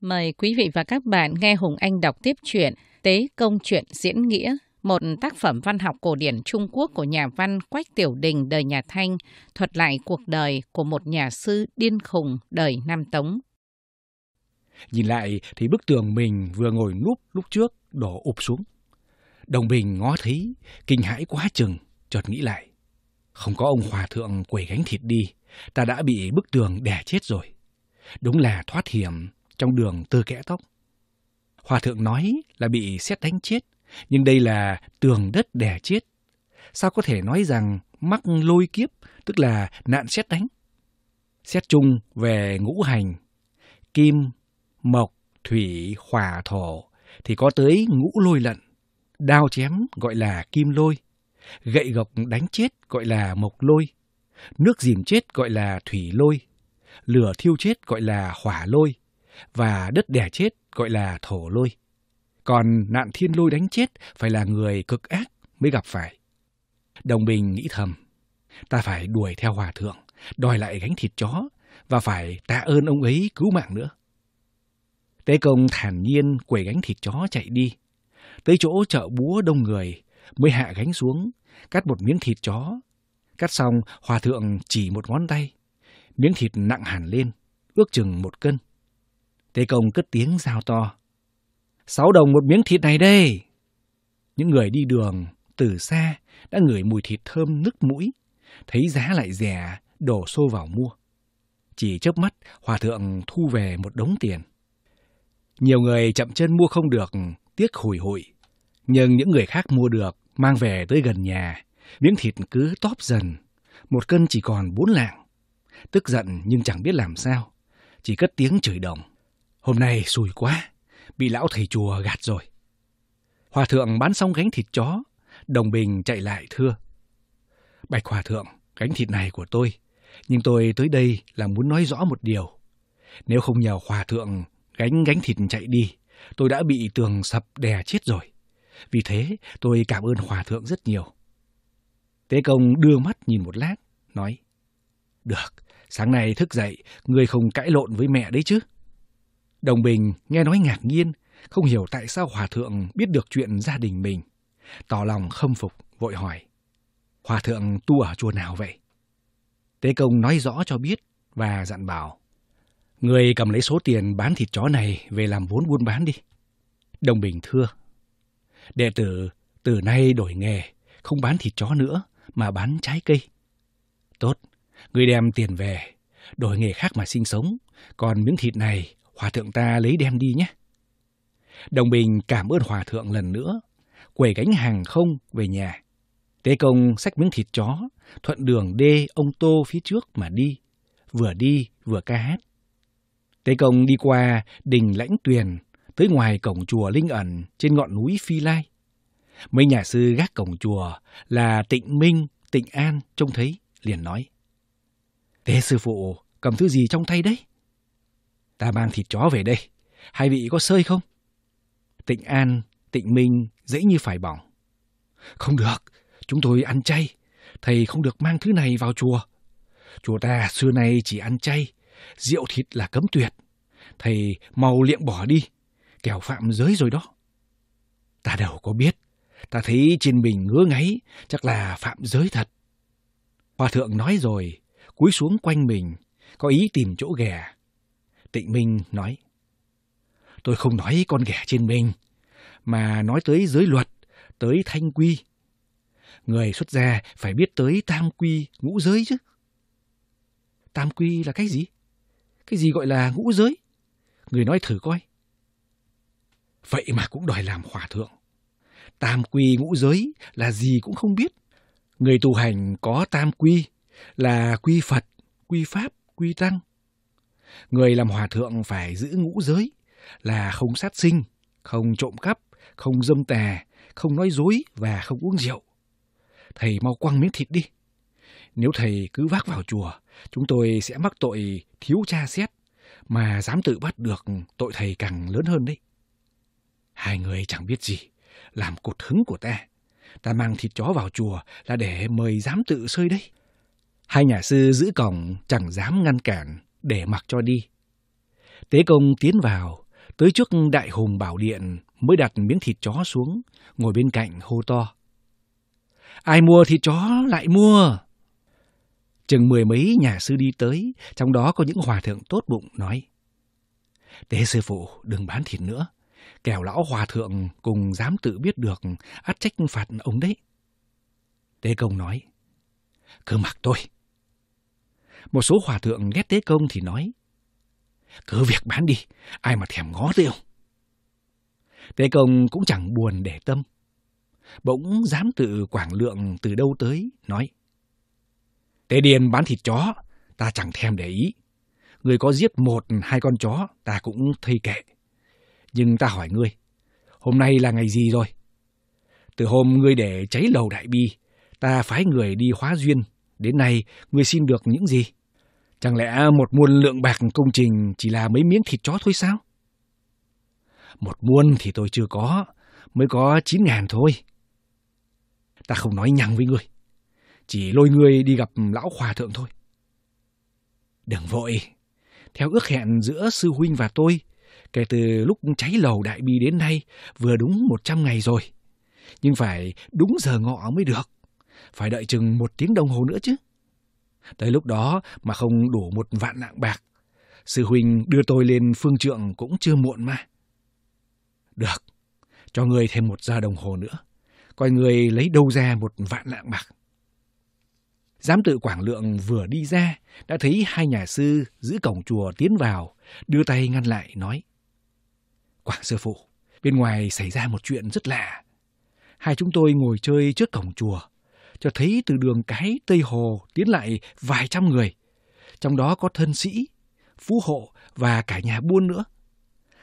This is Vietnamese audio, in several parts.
Mời quý vị và các bạn nghe Hùng Anh đọc tiếp truyện Tế Công Chuyện Diễn Nghĩa, một tác phẩm văn học cổ điển Trung Quốc của nhà văn Quách Tiểu Đình đời nhà Thanh, thuật lại cuộc đời của một nhà sư điên khùng đời Nam Tống. Nhìn lại thì bức tường mình vừa ngồi núp lúc trước đổ ụp xuống. Đồng bình ngó thấy, kinh hãi quá chừng, chợt nghĩ lại. Không có ông hòa thượng quẩy gánh thịt đi, ta đã bị bức tường đè chết rồi. Đúng là thoát hiểm, trong đường từ kẽ tóc. Hòa thượng nói là bị xét đánh chết, nhưng đây là tường đất đè chết. Sao có thể nói rằng mắc lôi kiếp, tức là nạn xét đánh? Xét chung về ngũ hành, kim, mộc, thủy, hỏa, thổ thì có tới ngũ lôi lận. Đao chém gọi là kim lôi, gậy gộc đánh chết gọi là mộc lôi, nước dìm chết gọi là thủy lôi, lửa thiêu chết gọi là hỏa lôi, và đất đẻ chết gọi là thổ lôi. Còn nạn thiên lôi đánh chết phải là người cực ác mới gặp phải. Đồng bình nghĩ thầm, ta phải đuổi theo hòa thượng, đòi lại gánh thịt chó và phải tạ ơn ông ấy cứu mạng nữa. Tế công thản nhiên quẩy gánh thịt chó chạy đi. Tới chỗ chợ búa đông người mới hạ gánh xuống, cắt một miếng thịt chó. Cắt xong, hòa thượng chỉ một ngón tay. Miếng thịt nặng hẳn lên, ước chừng một cân. Thế công cất tiếng giao to. Sáu đồng một miếng thịt này đây. Những người đi đường từ xa đã ngửi mùi thịt thơm nức mũi, thấy giá lại rẻ, đổ xô vào mua. Chỉ chớp mắt, hòa thượng thu về một đống tiền. Nhiều người chậm chân mua không được, tiếc hủi hụi. Nhưng những người khác mua được, mang về tới gần nhà, miếng thịt cứ tóp dần, một cân chỉ còn bốn lạng. Tức giận nhưng chẳng biết làm sao, chỉ cất tiếng chửi đồng. Hôm nay xui quá, bị lão thầy chùa gạt rồi. Hòa thượng bán xong gánh thịt chó, đồng bình chạy lại thưa. Bạch hòa thượng, gánh thịt này của tôi, nhưng tôi tới đây là muốn nói rõ một điều. Nếu không nhờ hòa thượng gánh gánh thịt chạy đi, tôi đã bị tường sập đè chết rồi. Vì thế, tôi cảm ơn hòa thượng rất nhiều. Tế công đưa mắt nhìn một lát, nói. Được, sáng nay thức dậy, ngươi không cãi lộn với mẹ đấy chứ. Đồng Bình nghe nói ngạc nhiên, không hiểu tại sao Hòa Thượng biết được chuyện gia đình mình. Tỏ lòng khâm phục, vội hỏi. Hòa Thượng tu ở chùa nào vậy? Tế Công nói rõ cho biết và dặn bảo. Người cầm lấy số tiền bán thịt chó này về làm vốn buôn bán đi. Đồng Bình thưa. Đệ tử từ nay đổi nghề, không bán thịt chó nữa mà bán trái cây. Tốt, người đem tiền về, đổi nghề khác mà sinh sống, còn miếng thịt này Hòa thượng ta lấy đem đi nhé. Đồng bình cảm ơn hòa thượng lần nữa, quẩy gánh hàng không về nhà. Tế công xách miếng thịt chó, thuận đường đê ông Tô phía trước mà đi, vừa đi vừa ca hát. Tế công đi qua đình lãnh tuyền, tới ngoài cổng chùa Linh Ẩn trên ngọn núi Phi Lai. Mấy nhà sư gác cổng chùa là Tịnh Minh, Tịnh An trông thấy, liền nói. Tế sư phụ, cầm thứ gì trong tay đấy? ta mang thịt chó về đây, hai vị có sơi không? Tịnh An, Tịnh Minh dễ như phải bỏng. Không được, chúng tôi ăn chay, thầy không được mang thứ này vào chùa. Chùa ta xưa nay chỉ ăn chay, rượu thịt là cấm tuyệt. Thầy mau liệm bỏ đi, kẻo phạm giới rồi đó. Ta đâu có biết, ta thấy trên mình ngứa ngáy, chắc là phạm giới thật. Hòa thượng nói rồi, cúi xuống quanh mình, có ý tìm chỗ ghẻ. Tịnh Minh nói, tôi không nói con ghẻ trên mình, mà nói tới giới luật, tới thanh quy. Người xuất gia phải biết tới tam quy ngũ giới chứ. Tam quy là cái gì? Cái gì gọi là ngũ giới? Người nói thử coi. Vậy mà cũng đòi làm hòa thượng. Tam quy ngũ giới là gì cũng không biết. Người tu hành có tam quy là quy Phật, quy Pháp, quy Tăng, Người làm hòa thượng phải giữ ngũ giới là không sát sinh, không trộm cắp, không dâm tà, không nói dối và không uống rượu. Thầy mau quăng miếng thịt đi. Nếu thầy cứ vác vào chùa, chúng tôi sẽ mắc tội thiếu tra xét, mà dám tự bắt được tội thầy càng lớn hơn đấy. Hai người chẳng biết gì, làm cột hứng của ta. Ta mang thịt chó vào chùa là để mời dám tự sơi đấy. Hai nhà sư giữ cổng chẳng dám ngăn cản, để mặc cho đi. Tế công tiến vào, tới trước đại hùng bảo điện mới đặt miếng thịt chó xuống, ngồi bên cạnh hô to. Ai mua thịt chó lại mua. Chừng mười mấy nhà sư đi tới, trong đó có những hòa thượng tốt bụng nói. Tế sư phụ đừng bán thịt nữa, kẻo lão hòa thượng cùng dám tự biết được át trách phạt ông đấy. Tế công nói, cứ mặc tôi, một số hòa thượng ghét tế công thì nói, cứ việc bán đi, ai mà thèm ngó tới Tế công cũng chẳng buồn để tâm. Bỗng dám tự quảng lượng từ đâu tới, nói, Tế điền bán thịt chó, ta chẳng thèm để ý. Người có giết một hai con chó, ta cũng thây kệ. Nhưng ta hỏi ngươi, hôm nay là ngày gì rồi? Từ hôm ngươi để cháy lầu đại bi, ta phái người đi hóa duyên Đến nay, người xin được những gì? Chẳng lẽ một muôn lượng bạc công trình chỉ là mấy miếng thịt chó thôi sao? Một muôn thì tôi chưa có, mới có chín ngàn thôi. Ta không nói nhằng với ngươi, chỉ lôi ngươi đi gặp lão hòa thượng thôi. Đừng vội, theo ước hẹn giữa sư huynh và tôi, kể từ lúc cháy lầu đại bi đến nay vừa đúng một trăm ngày rồi. Nhưng phải đúng giờ ngọ mới được. Phải đợi chừng một tiếng đồng hồ nữa chứ. Tới lúc đó mà không đủ một vạn lạng bạc, sư huynh đưa tôi lên phương trượng cũng chưa muộn mà. Được, cho người thêm một giờ đồng hồ nữa. Coi người lấy đâu ra một vạn lạng bạc. Giám tự Quảng Lượng vừa đi ra, đã thấy hai nhà sư giữ cổng chùa tiến vào, đưa tay ngăn lại, nói. Quảng sư phụ, bên ngoài xảy ra một chuyện rất lạ. Hai chúng tôi ngồi chơi trước cổng chùa, cho thấy từ đường cái Tây Hồ tiến lại vài trăm người, trong đó có thân sĩ, phú hộ và cả nhà buôn nữa.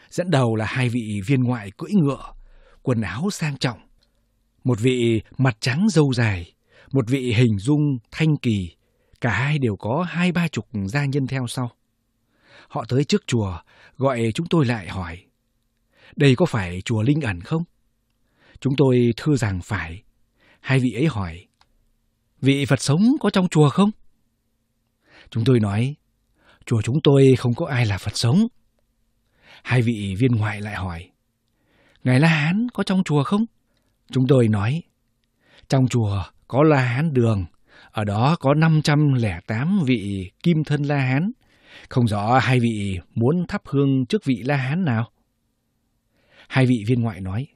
Dẫn đầu là hai vị viên ngoại cưỡi ngựa, quần áo sang trọng. Một vị mặt trắng dâu dài, một vị hình dung thanh kỳ, cả hai đều có hai ba chục gia nhân theo sau. Họ tới trước chùa, gọi chúng tôi lại hỏi, đây có phải chùa Linh ẩn không? Chúng tôi thưa rằng phải. Hai vị ấy hỏi, vị Phật sống có trong chùa không? Chúng tôi nói, chùa chúng tôi không có ai là Phật sống. Hai vị viên ngoại lại hỏi, Ngài La Hán có trong chùa không? Chúng tôi nói, trong chùa có La Hán đường, ở đó có 508 vị kim thân La Hán. Không rõ hai vị muốn thắp hương trước vị La Hán nào? Hai vị viên ngoại nói,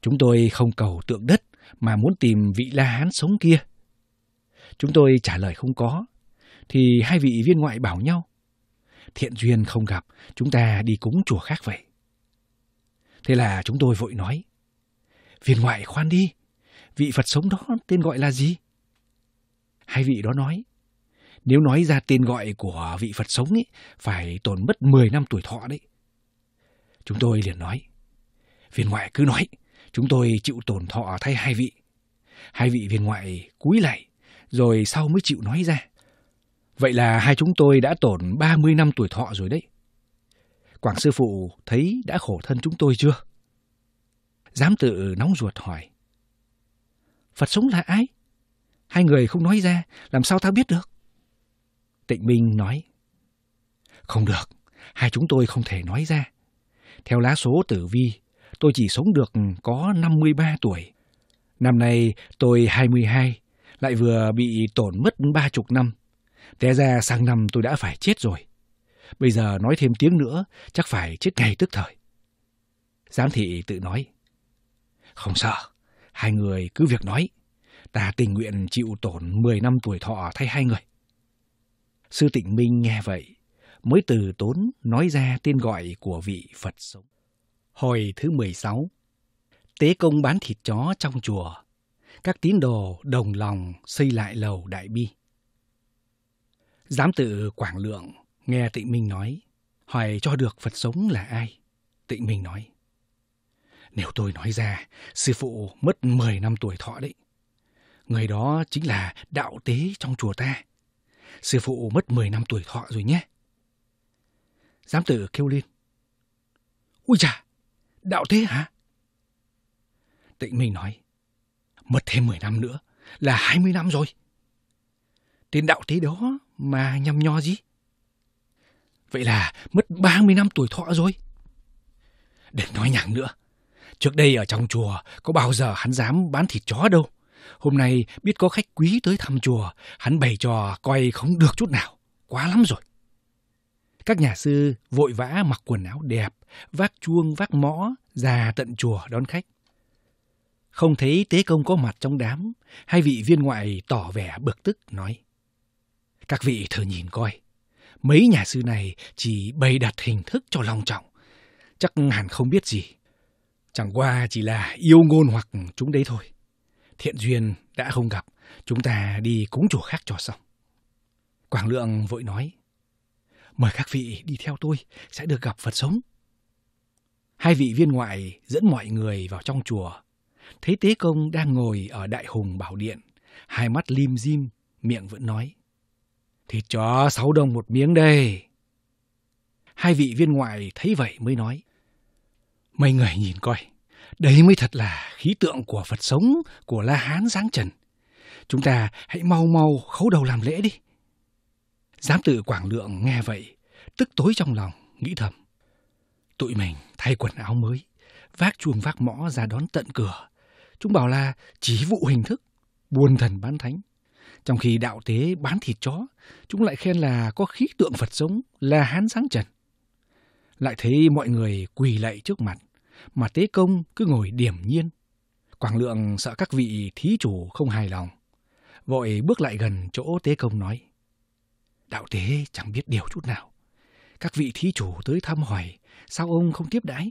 chúng tôi không cầu tượng đất mà muốn tìm vị La Hán sống kia. Chúng tôi trả lời không có. Thì hai vị viên ngoại bảo nhau. Thiện duyên không gặp, chúng ta đi cúng chùa khác vậy. Thế là chúng tôi vội nói. Viên ngoại khoan đi, vị Phật sống đó tên gọi là gì? Hai vị đó nói. Nếu nói ra tên gọi của vị Phật sống ấy, phải tổn mất 10 năm tuổi thọ đấy. Chúng tôi liền nói. Viên ngoại cứ nói, chúng tôi chịu tổn thọ thay hai vị. Hai vị viên ngoại cúi lại, rồi sau mới chịu nói ra. Vậy là hai chúng tôi đã tổn 30 năm tuổi thọ rồi đấy. Quảng sư phụ thấy đã khổ thân chúng tôi chưa? Giám tự nóng ruột hỏi. Phật sống là ai? Hai người không nói ra, làm sao ta biết được? Tịnh Minh nói. Không được, hai chúng tôi không thể nói ra. Theo lá số tử vi, tôi chỉ sống được có 53 tuổi. Năm nay tôi 22, lại vừa bị tổn mất ba chục năm. Té ra sang năm tôi đã phải chết rồi. Bây giờ nói thêm tiếng nữa, chắc phải chết ngay tức thời. Giám thị tự nói. Không sợ, hai người cứ việc nói. Ta tình nguyện chịu tổn 10 năm tuổi thọ thay hai người. Sư Tịnh Minh nghe vậy, mới từ tốn nói ra tên gọi của vị Phật sống. Hồi thứ 16 Tế công bán thịt chó trong chùa các tín đồ đồng lòng xây lại lầu Đại Bi. Giám tự Quảng Lượng nghe Tịnh Minh nói, hỏi cho được Phật sống là ai. Tịnh Minh nói, nếu tôi nói ra, sư phụ mất 10 năm tuổi thọ đấy. Người đó chính là đạo tế trong chùa ta. Sư phụ mất 10 năm tuổi thọ rồi nhé. Giám tử kêu lên. Ui chà, đạo tế hả? Tịnh Minh nói mất thêm 10 năm nữa là 20 năm rồi. tên đạo thế đó mà nhầm nho gì? Vậy là mất 30 năm tuổi thọ rồi. Đừng nói nhằng nữa. Trước đây ở trong chùa có bao giờ hắn dám bán thịt chó đâu. Hôm nay biết có khách quý tới thăm chùa, hắn bày trò coi không được chút nào. Quá lắm rồi. Các nhà sư vội vã mặc quần áo đẹp, vác chuông, vác mõ, ra tận chùa đón khách. Không thấy tế công có mặt trong đám, hai vị viên ngoại tỏ vẻ bực tức nói. Các vị thử nhìn coi, mấy nhà sư này chỉ bày đặt hình thức cho long trọng, chắc hẳn không biết gì. Chẳng qua chỉ là yêu ngôn hoặc chúng đấy thôi. Thiện duyên đã không gặp, chúng ta đi cúng chùa khác cho xong. Quảng Lượng vội nói, mời các vị đi theo tôi, sẽ được gặp Phật sống. Hai vị viên ngoại dẫn mọi người vào trong chùa, Thấy Tế Công đang ngồi ở đại hùng bảo điện, hai mắt lim dim, miệng vẫn nói. thì cho sáu đồng một miếng đây. Hai vị viên ngoại thấy vậy mới nói. Mấy người nhìn coi, đấy mới thật là khí tượng của Phật sống, của La Hán giáng trần. Chúng ta hãy mau mau khấu đầu làm lễ đi. Giám tự Quảng Lượng nghe vậy, tức tối trong lòng, nghĩ thầm. Tụi mình thay quần áo mới, vác chuông vác mõ ra đón tận cửa, Chúng bảo là chỉ vụ hình thức, buôn thần bán thánh. Trong khi đạo tế bán thịt chó, chúng lại khen là có khí tượng Phật sống, là hán sáng trần. Lại thấy mọi người quỳ lạy trước mặt, mà tế công cứ ngồi điểm nhiên. Quảng lượng sợ các vị thí chủ không hài lòng, vội bước lại gần chỗ tế công nói. Đạo tế chẳng biết điều chút nào. Các vị thí chủ tới thăm hỏi, sao ông không tiếp đãi?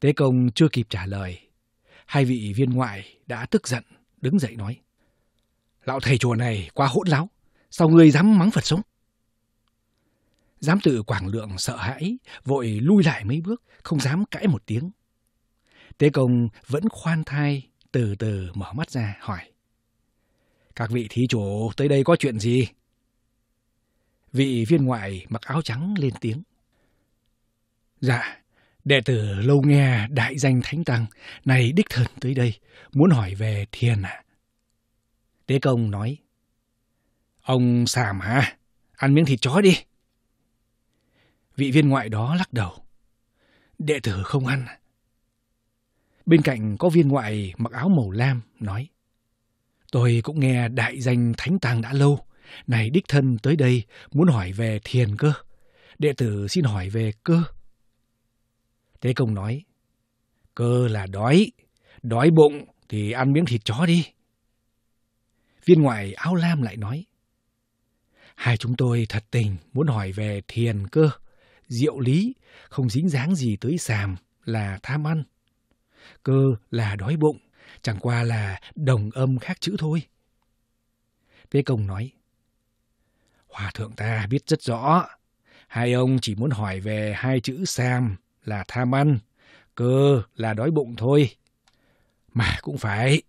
Tế công chưa kịp trả lời Hai vị viên ngoại đã tức giận, đứng dậy nói. Lão thầy chùa này quá hỗn láo, sao ngươi dám mắng Phật sống? Giám tự Quảng Lượng sợ hãi, vội lui lại mấy bước, không dám cãi một tiếng. Tế công vẫn khoan thai, từ từ mở mắt ra hỏi. Các vị thí chủ tới đây có chuyện gì? Vị viên ngoại mặc áo trắng lên tiếng. Dạ, Đệ tử lâu nghe đại danh Thánh Tăng, này đích thân tới đây, muốn hỏi về thiền ạ. À? Tế công nói, Ông xàm hả? Ăn miếng thịt chó đi. Vị viên ngoại đó lắc đầu. Đệ tử không ăn. Bên cạnh có viên ngoại mặc áo màu lam, nói. Tôi cũng nghe đại danh Thánh Tăng đã lâu. Này đích thân tới đây muốn hỏi về thiền cơ. Đệ tử xin hỏi về cơ. Tế công nói, cơ là đói, đói bụng thì ăn miếng thịt chó đi. Viên ngoại áo lam lại nói, hai chúng tôi thật tình muốn hỏi về thiền cơ, diệu lý, không dính dáng gì tới sàm là tham ăn. Cơ là đói bụng, chẳng qua là đồng âm khác chữ thôi. Tế công nói, Hòa thượng ta biết rất rõ, hai ông chỉ muốn hỏi về hai chữ Sam là tham ăn, cơ là đói bụng thôi. Mà cũng phải,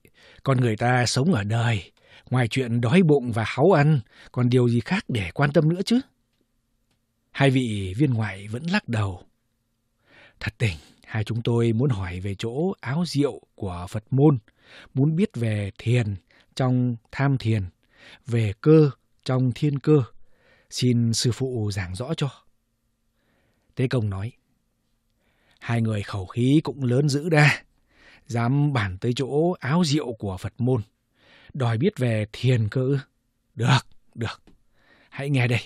con người ta sống ở đời, ngoài chuyện đói bụng và háu ăn, còn điều gì khác để quan tâm nữa chứ? Hai vị viên ngoại vẫn lắc đầu. Thật tình, hai chúng tôi muốn hỏi về chỗ áo rượu của Phật môn, muốn biết về thiền trong tham thiền, về cơ trong thiên cơ. Xin sư phụ giảng rõ cho. Tế công nói, Hai người khẩu khí cũng lớn dữ đa, dám bản tới chỗ áo rượu của Phật môn, đòi biết về thiền cơ Được, được, hãy nghe đây.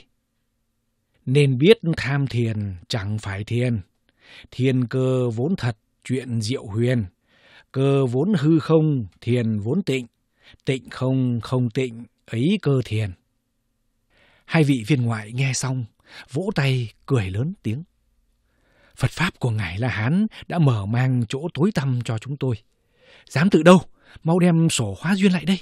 Nên biết tham thiền chẳng phải thiền, thiền cơ vốn thật chuyện diệu huyền, cơ vốn hư không thiền vốn tịnh, tịnh không không tịnh ấy cơ thiền. Hai vị viên ngoại nghe xong, vỗ tay cười lớn tiếng. Phật Pháp của Ngài La Hán đã mở mang chỗ tối tăm cho chúng tôi. Dám tự đâu, mau đem sổ hóa duyên lại đây.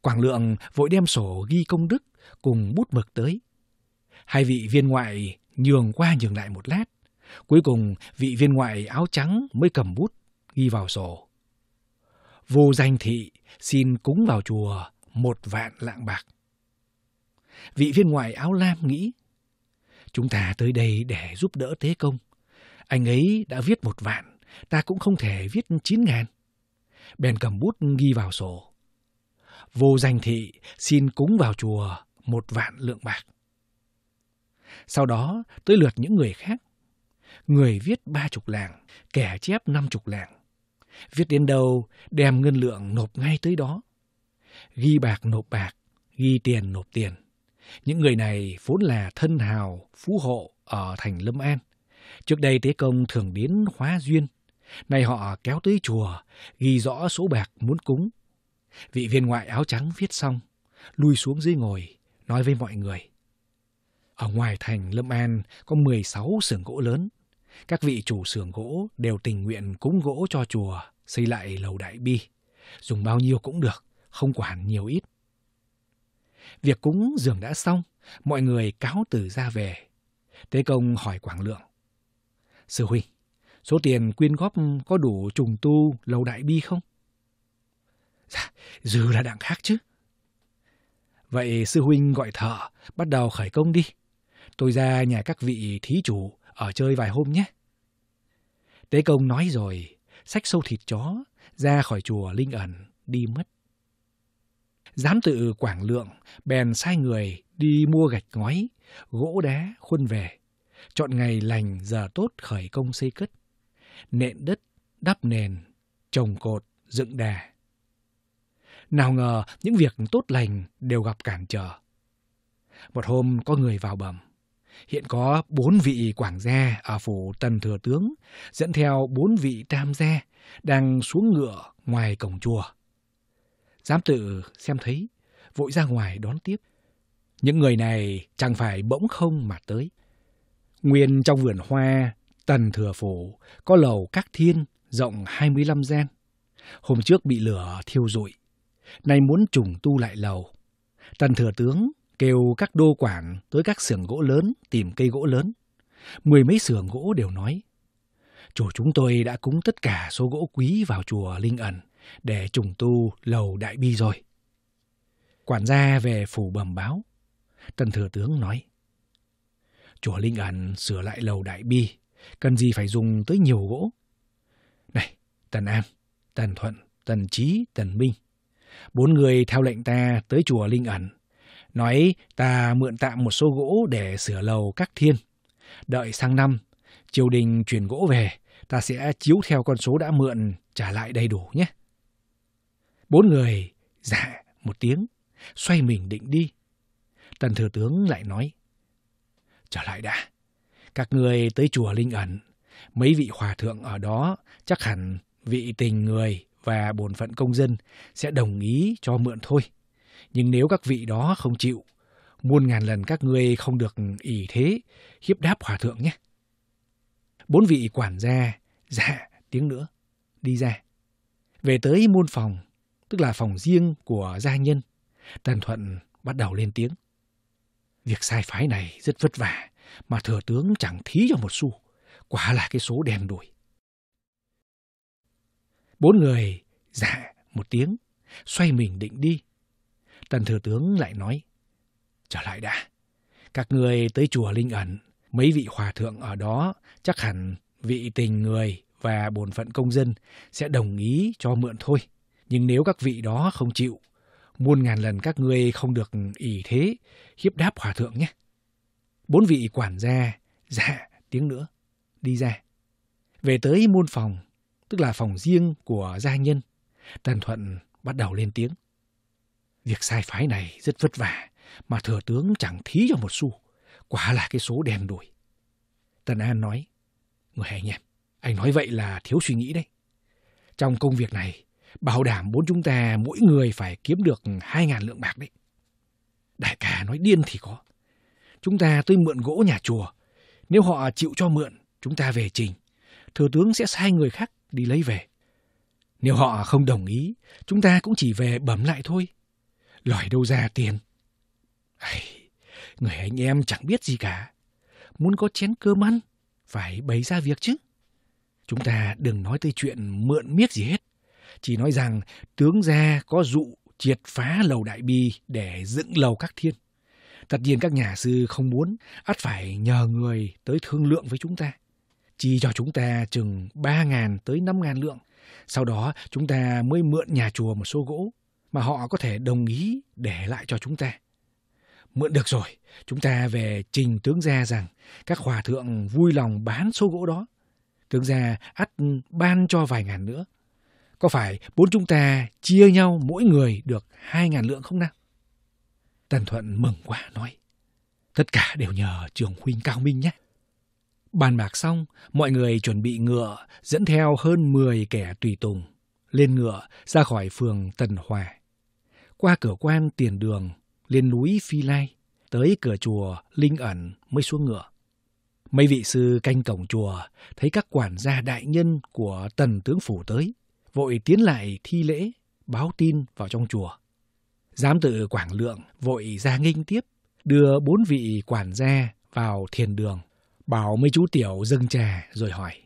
Quảng Lượng vội đem sổ ghi công đức cùng bút mực tới. Hai vị viên ngoại nhường qua nhường lại một lát. Cuối cùng vị viên ngoại áo trắng mới cầm bút ghi vào sổ. Vô danh thị xin cúng vào chùa một vạn lạng bạc. Vị viên ngoại áo lam nghĩ Chúng ta tới đây để giúp đỡ Tế Công. Anh ấy đã viết một vạn, ta cũng không thể viết chín ngàn. Bèn cầm bút ghi vào sổ. Vô danh thị xin cúng vào chùa một vạn lượng bạc. Sau đó tới lượt những người khác. Người viết ba chục làng, kẻ chép năm chục làng. Viết đến đâu, đem ngân lượng nộp ngay tới đó. Ghi bạc nộp bạc, ghi tiền nộp tiền. Những người này vốn là thân hào, phú hộ ở thành Lâm An. Trước đây Tế Công thường đến hóa duyên. Nay họ kéo tới chùa, ghi rõ số bạc muốn cúng. Vị viên ngoại áo trắng viết xong, lui xuống dưới ngồi, nói với mọi người. Ở ngoài thành Lâm An có 16 xưởng gỗ lớn. Các vị chủ xưởng gỗ đều tình nguyện cúng gỗ cho chùa, xây lại lầu đại bi. Dùng bao nhiêu cũng được, không quản nhiều ít. Việc cúng dường đã xong, mọi người cáo từ ra về. Tế công hỏi Quảng Lượng. Sư huynh, số tiền quyên góp có đủ trùng tu lầu đại bi không? Dạ, dư là đặng khác chứ. Vậy sư huynh gọi thợ, bắt đầu khởi công đi. Tôi ra nhà các vị thí chủ ở chơi vài hôm nhé. Tế công nói rồi, sách sâu thịt chó, ra khỏi chùa Linh ẩn, đi mất. Giám tự Quảng Lượng bèn sai người đi mua gạch ngói, gỗ đá khuân về, chọn ngày lành giờ tốt khởi công xây cất, nện đất, đắp nền, trồng cột, dựng đà. Nào ngờ những việc tốt lành đều gặp cản trở. Một hôm có người vào bẩm, hiện có bốn vị quảng gia ở phủ Tần Thừa Tướng, dẫn theo bốn vị tam gia đang xuống ngựa ngoài cổng chùa Giám tự xem thấy, vội ra ngoài đón tiếp. Những người này chẳng phải bỗng không mà tới. Nguyên trong vườn hoa, tần thừa phủ, có lầu các thiên rộng 25 gian. Hôm trước bị lửa thiêu rụi, nay muốn trùng tu lại lầu. Tần thừa tướng kêu các đô quản tới các xưởng gỗ lớn tìm cây gỗ lớn. Mười mấy xưởng gỗ đều nói, chủ chúng tôi đã cúng tất cả số gỗ quý vào chùa Linh Ẩn để trùng tu lầu đại bi rồi. Quản gia về phủ bẩm báo. Tân thừa tướng nói. Chùa Linh Ẩn sửa lại lầu đại bi, cần gì phải dùng tới nhiều gỗ. Này, Tần An, Tần Thuận, Tần Chí, Tần Minh. Bốn người theo lệnh ta tới chùa Linh Ẩn. Nói ta mượn tạm một số gỗ để sửa lầu các thiên. Đợi sang năm, triều đình chuyển gỗ về, ta sẽ chiếu theo con số đã mượn trả lại đầy đủ nhé. Bốn người dạ một tiếng, xoay mình định đi. Tần thừa tướng lại nói, trở lại đã, các người tới chùa Linh Ẩn, mấy vị hòa thượng ở đó chắc hẳn vị tình người và bổn phận công dân sẽ đồng ý cho mượn thôi. Nhưng nếu các vị đó không chịu, muôn ngàn lần các ngươi không được ỷ thế, hiếp đáp hòa thượng nhé. Bốn vị quản gia, dạ, tiếng nữa, đi ra. Về tới môn phòng, tức là phòng riêng của gia nhân, Tần Thuận bắt đầu lên tiếng. Việc sai phái này rất vất vả, mà thừa tướng chẳng thí cho một xu, quả là cái số đen đuổi. Bốn người dạ một tiếng, xoay mình định đi. Tần thừa tướng lại nói, trở lại đã, các người tới chùa Linh Ẩn, mấy vị hòa thượng ở đó chắc hẳn vị tình người và bổn phận công dân sẽ đồng ý cho mượn thôi. Nhưng nếu các vị đó không chịu, muôn ngàn lần các ngươi không được ỷ thế, hiếp đáp hòa thượng nhé. Bốn vị quản gia, dạ, tiếng nữa, đi ra. Về tới môn phòng, tức là phòng riêng của gia nhân, Tần Thuận bắt đầu lên tiếng. Việc sai phái này rất vất vả, mà thừa tướng chẳng thí cho một xu. Quả là cái số đen đủi Tần An nói, Người anh em, anh nói vậy là thiếu suy nghĩ đấy. Trong công việc này, bảo đảm bốn chúng ta mỗi người phải kiếm được hai ngàn lượng bạc đấy. Đại ca nói điên thì có. Chúng ta tới mượn gỗ nhà chùa. Nếu họ chịu cho mượn, chúng ta về trình. Thừa tướng sẽ sai người khác đi lấy về. Nếu họ không đồng ý, chúng ta cũng chỉ về bấm lại thôi. Lòi đâu ra tiền. Ai, người anh em chẳng biết gì cả. Muốn có chén cơm ăn, phải bày ra việc chứ. Chúng ta đừng nói tới chuyện mượn miếc gì hết chỉ nói rằng tướng gia có dụ triệt phá lầu Đại Bi để dựng lầu các thiên. Tất nhiên các nhà sư không muốn, ắt phải nhờ người tới thương lượng với chúng ta. Chỉ cho chúng ta chừng 3.000 tới 5.000 lượng. Sau đó chúng ta mới mượn nhà chùa một số gỗ mà họ có thể đồng ý để lại cho chúng ta. Mượn được rồi, chúng ta về trình tướng gia rằng các hòa thượng vui lòng bán số gỗ đó. Tướng gia ắt ban cho vài ngàn nữa có phải bốn chúng ta chia nhau mỗi người được hai ngàn lượng không nào? Tần Thuận mừng quá nói. Tất cả đều nhờ trường huynh cao minh nhé. Bàn bạc xong, mọi người chuẩn bị ngựa, dẫn theo hơn 10 kẻ tùy tùng, lên ngựa ra khỏi phường Tần Hòa. Qua cửa quan tiền đường, lên núi Phi Lai, tới cửa chùa Linh Ẩn mới xuống ngựa. Mấy vị sư canh cổng chùa thấy các quản gia đại nhân của tần tướng phủ tới, vội tiến lại thi lễ, báo tin vào trong chùa. Giám tự Quảng Lượng vội ra nghinh tiếp, đưa bốn vị quản gia vào thiền đường, bảo mấy chú tiểu dâng trà rồi hỏi.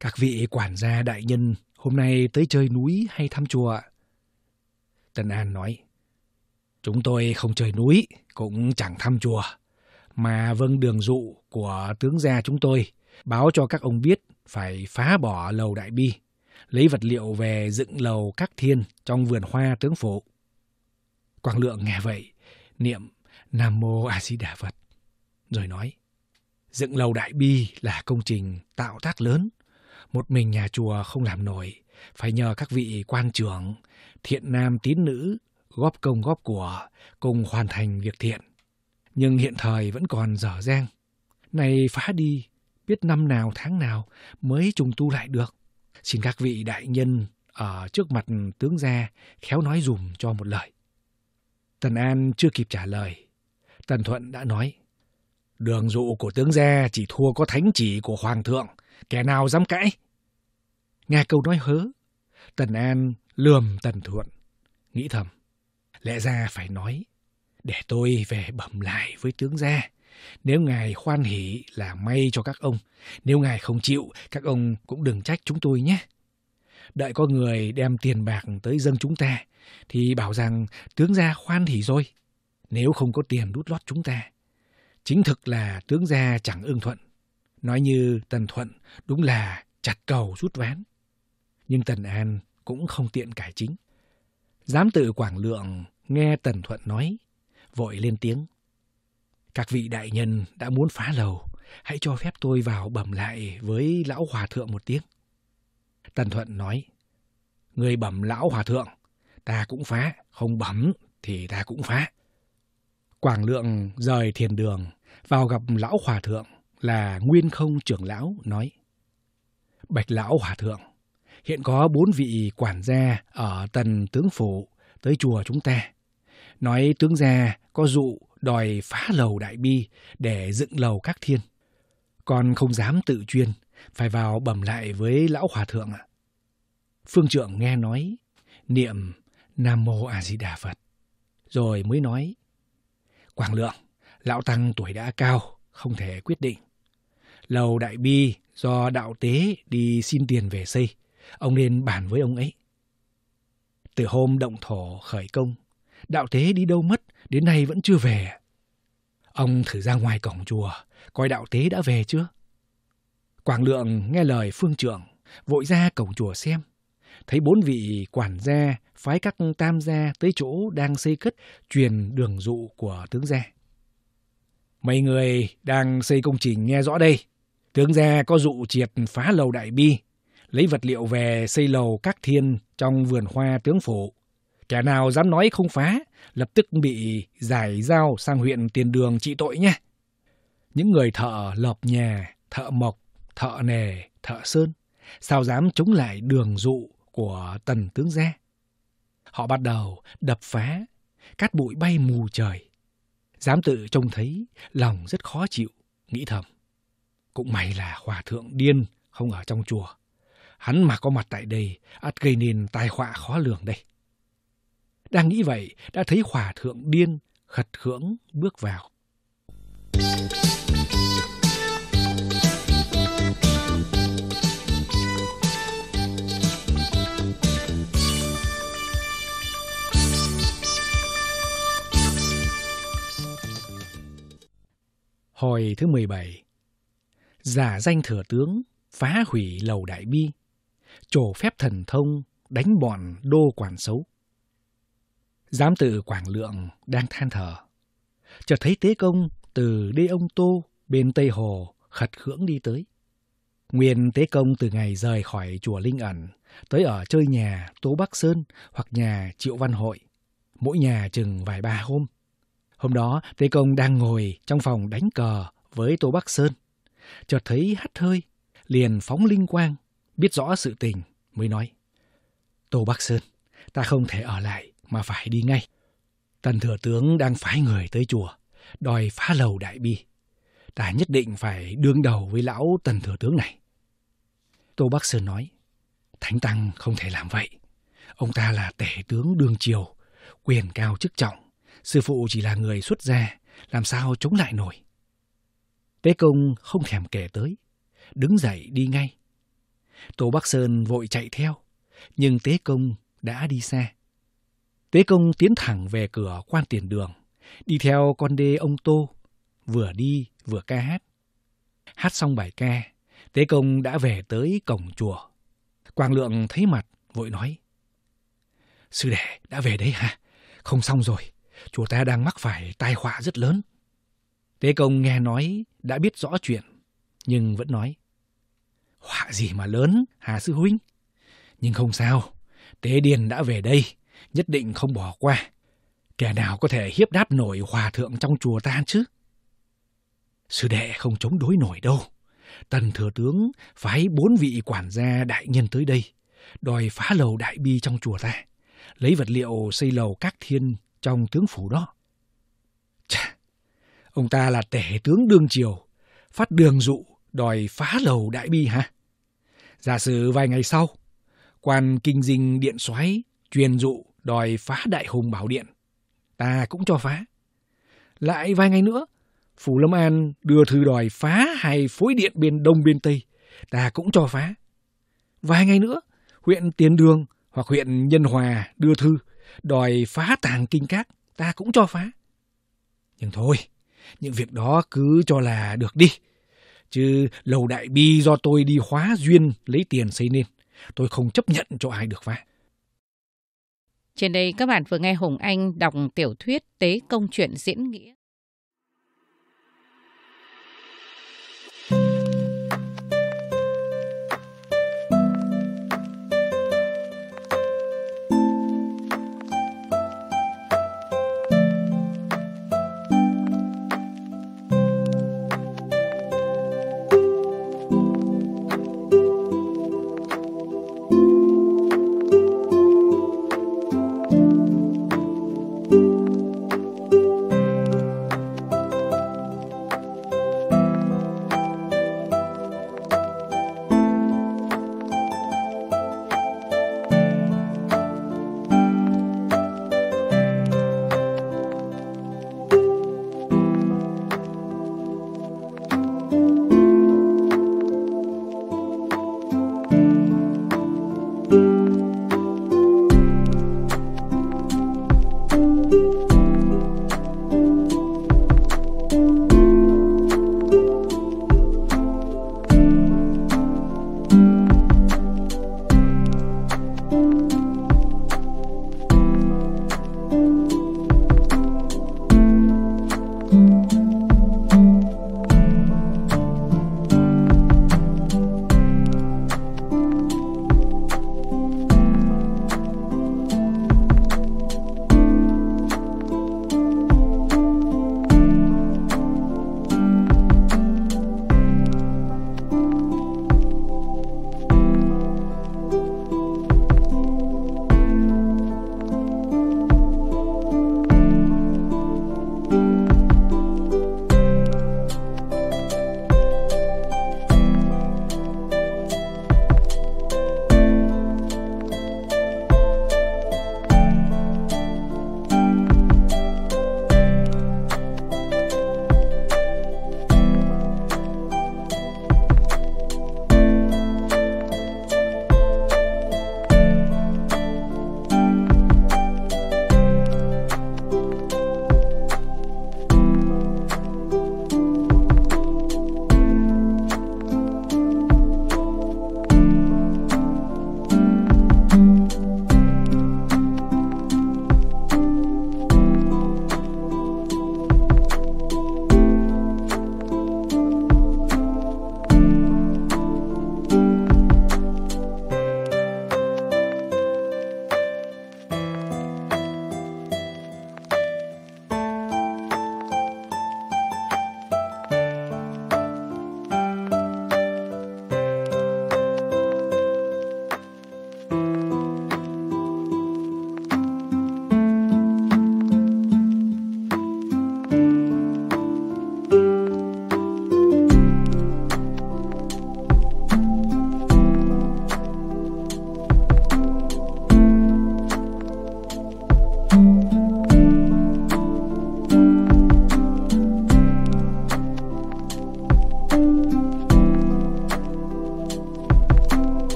Các vị quản gia đại nhân hôm nay tới chơi núi hay thăm chùa ạ? Tân An nói, chúng tôi không chơi núi, cũng chẳng thăm chùa, mà vâng đường dụ của tướng gia chúng tôi, báo cho các ông biết phải phá bỏ lầu đại bi, lấy vật liệu về dựng lầu các thiên trong vườn hoa tướng phổ Quang Lượng nghe vậy, niệm Nam Mô A Di Đà Phật, rồi nói, dựng lầu Đại Bi là công trình tạo tác lớn, một mình nhà chùa không làm nổi, phải nhờ các vị quan trưởng, thiện nam tín nữ, góp công góp của, cùng hoàn thành việc thiện. Nhưng hiện thời vẫn còn dở dang. nay phá đi, biết năm nào tháng nào mới trùng tu lại được. Xin các vị đại nhân ở trước mặt tướng gia khéo nói dùm cho một lời. Tần An chưa kịp trả lời. Tần Thuận đã nói. Đường dụ của tướng gia chỉ thua có thánh chỉ của hoàng thượng. Kẻ nào dám cãi? Nghe câu nói hớ. Tần An lườm Tần Thuận. Nghĩ thầm. Lẽ ra phải nói. Để tôi về bẩm lại với tướng gia. Nếu Ngài khoan hỷ là may cho các ông. Nếu Ngài không chịu, các ông cũng đừng trách chúng tôi nhé. Đợi có người đem tiền bạc tới dâng chúng ta, thì bảo rằng tướng gia khoan hỷ rồi, nếu không có tiền đút lót chúng ta. Chính thực là tướng gia chẳng ưng thuận. Nói như Tần Thuận đúng là chặt cầu rút ván. Nhưng Tần An cũng không tiện cải chính. Giám tự Quảng Lượng nghe Tần Thuận nói, vội lên tiếng. Các vị đại nhân đã muốn phá lầu, hãy cho phép tôi vào bẩm lại với lão hòa thượng một tiếng. Tần Thuận nói, người bẩm lão hòa thượng, ta cũng phá, không bẩm thì ta cũng phá. Quảng Lượng rời thiền đường, vào gặp lão hòa thượng là Nguyên Không trưởng lão nói. Bạch lão hòa thượng, hiện có bốn vị quản gia ở tần tướng phủ tới chùa chúng ta. Nói tướng gia có dụ đòi phá lầu đại bi để dựng lầu các thiên. Con không dám tự chuyên, phải vào bẩm lại với lão hòa thượng ạ. Phương trượng nghe nói, niệm Nam Mô A Di Đà Phật, rồi mới nói, Quảng Lượng, lão tăng tuổi đã cao, không thể quyết định. Lầu Đại Bi do đạo tế đi xin tiền về xây, ông nên bàn với ông ấy. Từ hôm động thổ khởi công, đạo tế đi đâu mất, đến nay vẫn chưa về. Ông thử ra ngoài cổng chùa, coi đạo tế đã về chưa? Quảng lượng nghe lời phương trưởng, vội ra cổng chùa xem. Thấy bốn vị quản gia phái các tam gia tới chỗ đang xây cất truyền đường dụ của tướng gia. Mấy người đang xây công trình nghe rõ đây. Tướng gia có dụ triệt phá lầu đại bi, lấy vật liệu về xây lầu các thiên trong vườn hoa tướng phủ. Kẻ nào dám nói không phá lập tức bị giải giao sang huyện tiền đường trị tội nhé. Những người thợ lợp nhà, thợ mộc, thợ nề, thợ sơn, sao dám chống lại đường dụ của tần tướng gia. Họ bắt đầu đập phá, cát bụi bay mù trời. Dám tự trông thấy, lòng rất khó chịu, nghĩ thầm. Cũng may là hòa thượng điên không ở trong chùa. Hắn mà có mặt tại đây, ắt gây nên tai họa khó lường đây. Đang nghĩ vậy, đã thấy hòa thượng điên, khật khưỡng bước vào. Hồi thứ 17 Giả danh thừa tướng, phá hủy lầu đại bi, trổ phép thần thông, đánh bọn đô quản xấu. Giám tự Quảng Lượng đang than thở. Chợt thấy Tế Công từ đê ông Tô bên Tây Hồ khật khưỡng đi tới. Nguyên Tế Công từ ngày rời khỏi chùa Linh Ẩn, tới ở chơi nhà Tố Bắc Sơn hoặc nhà Triệu Văn Hội. Mỗi nhà chừng vài ba hôm. Hôm đó, Tế Công đang ngồi trong phòng đánh cờ với Tô Bắc Sơn. Chợt thấy hắt hơi, liền phóng linh quang, biết rõ sự tình, mới nói. Tô Bắc Sơn, ta không thể ở lại, mà phải đi ngay. Tần thừa tướng đang phái người tới chùa, đòi phá lầu đại bi. Ta nhất định phải đương đầu với lão tần thừa tướng này. Tô Bắc Sơn nói, Thánh Tăng không thể làm vậy. Ông ta là tể tướng đương triều, quyền cao chức trọng. Sư phụ chỉ là người xuất gia, làm sao chống lại nổi. Tế công không thèm kể tới, đứng dậy đi ngay. Tô Bắc Sơn vội chạy theo, nhưng Tế công đã đi xa. Tế công tiến thẳng về cửa quan tiền đường, đi theo con đê ông Tô, vừa đi vừa ca hát. Hát xong bài ca, Tế công đã về tới cổng chùa. Quang Lượng thấy mặt, vội nói. Sư đệ đã về đấy hả? Không xong rồi, chùa ta đang mắc phải tai họa rất lớn. Tế công nghe nói đã biết rõ chuyện, nhưng vẫn nói. Họa gì mà lớn, Hà Sư Huynh? Nhưng không sao, Tế Điền đã về đây, nhất định không bỏ qua. Kẻ nào có thể hiếp đáp nổi hòa thượng trong chùa ta chứ? Sư đệ không chống đối nổi đâu. Tần thừa tướng phái bốn vị quản gia đại nhân tới đây, đòi phá lầu đại bi trong chùa ta, lấy vật liệu xây lầu các thiên trong tướng phủ đó. Chà, ông ta là tể tướng đương triều, phát đường dụ đòi phá lầu đại bi hả? Giả sử vài ngày sau, quan kinh dinh điện soái truyền dụ đòi phá đại hùng bảo điện. Ta cũng cho phá. Lại vài ngày nữa, Phủ Lâm An đưa thư đòi phá hai phối điện bên đông bên tây. Ta cũng cho phá. Vài ngày nữa, huyện Tiến Đường hoặc huyện Nhân Hòa đưa thư đòi phá tàng kinh các. Ta cũng cho phá. Nhưng thôi, những việc đó cứ cho là được đi. Chứ lầu đại bi do tôi đi hóa duyên lấy tiền xây nên. Tôi không chấp nhận cho ai được phá. Trên đây các bạn vừa nghe Hùng Anh đọc tiểu thuyết Tế công chuyện diễn nghĩa.